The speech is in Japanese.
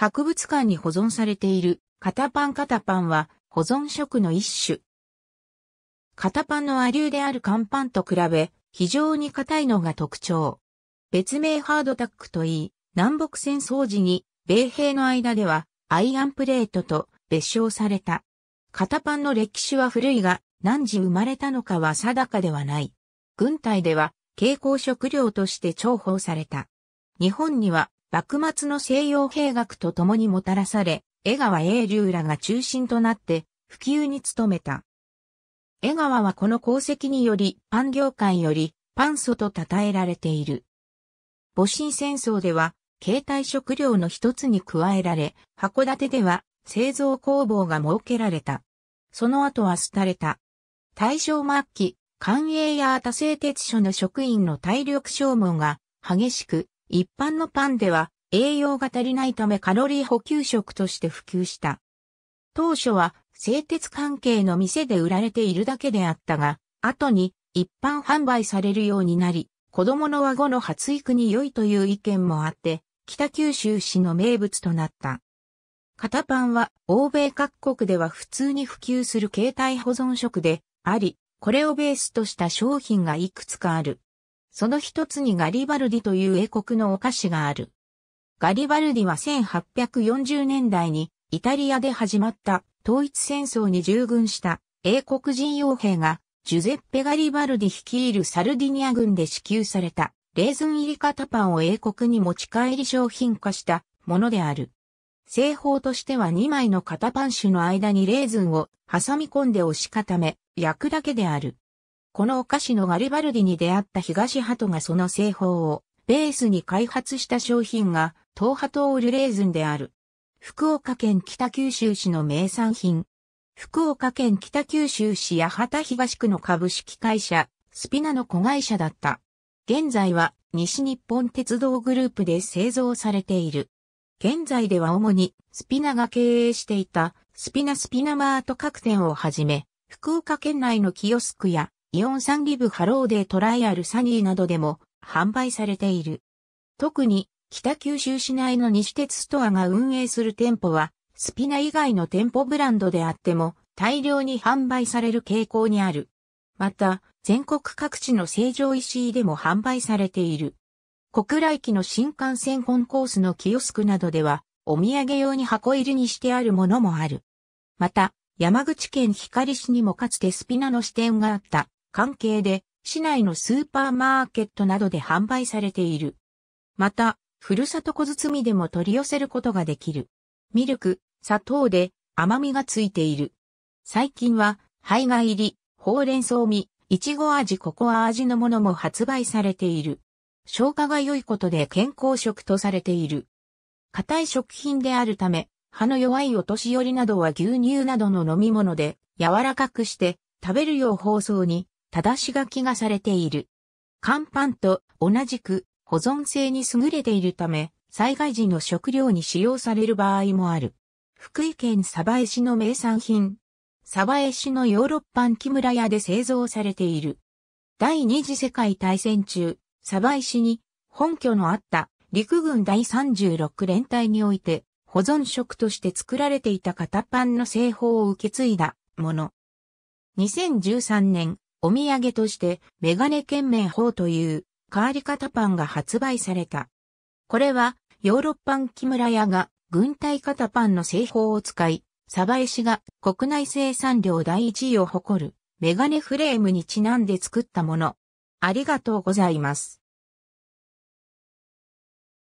博物館に保存されている、型パン型パンは保存食の一種。型パンの亜流である乾パンと比べ、非常に硬いのが特徴。別名ハードタックといい、南北戦争時に、米兵の間では、アイアンプレートと別称された。型パンの歴史は古いが、何時生まれたのかは定かではない。軍隊では、蛍光食料として重宝された。日本には、幕末の西洋兵学と共にもたらされ、江川英流らが中心となって普及に努めた。江川はこの功績によりパン業界よりパン祖と称えられている。戊辰戦争では携帯食料の一つに加えられ、函館では製造工房が設けられた。その後は廃れた。大正末期、官営や他製鉄所の職員の体力消耗が激しく、一般のパンでは栄養が足りないためカロリー補給食として普及した。当初は製鉄関係の店で売られているだけであったが、後に一般販売されるようになり、子供の和語の発育に良いという意見もあって、北九州市の名物となった。片パンは欧米各国では普通に普及する携帯保存食であり、これをベースとした商品がいくつかある。その一つにガリバルディという英国のお菓子がある。ガリバルディは1840年代にイタリアで始まった統一戦争に従軍した英国人傭兵がジュゼッペ・ガリバルディ率いるサルディニア軍で支給されたレーズン入り型パンを英国に持ち帰り商品化したものである。製法としては2枚の型パン種の間にレーズンを挟み込んで押し固め焼くだけである。このお菓子のガリバルディに出会った東鳩がその製法をベースに開発した商品が東鳩オールレーズンである。福岡県北九州市の名産品。福岡県北九州市八幡東区の株式会社、スピナの子会社だった。現在は西日本鉄道グループで製造されている。現在では主にスピナが経営していたスピナスピナマート各店をはじめ、福岡県内のキオスクやイオンサンリブハローデートライアルサニーなどでも販売されている。特に北九州市内の西鉄ストアが運営する店舗はスピナ以外の店舗ブランドであっても大量に販売される傾向にある。また全国各地の成城石井でも販売されている。国倉機の新幹線コンコースのキオスクなどではお土産用に箱入りにしてあるものもある。また、山口県光市にもかつてスピナの支店があった。関係で市内のスーパーマーケットなどで販売されている。また、ふるさと小包でも取り寄せることができる。ミルク、砂糖で甘みがついている。最近は、肺が入り、ほうれん草味、いちご味ココア味のものも発売されている。消化が良いことで健康食とされている。硬い食品であるため、歯の弱いお年寄りなどは牛乳などの飲み物で柔らかくして食べるよう包装にただし書きがされている。乾パンと同じく保存性に優れているため、災害時の食料に使用される場合もある。福井県鯖江市の名産品。鯖江市のヨーロッパン木村屋で製造されている。第二次世界大戦中、鯖江市に本拠のあった陸軍第36連隊において保存食として作られていた片パンの製法を受け継いだもの。2013年、お土産としてメガネ県名法という変わり方パンが発売された。これはヨーロッパン木村屋が軍隊型パンの製法を使い、鯖江市が国内生産量第一位を誇るメガネフレームにちなんで作ったもの。ありがとうございます。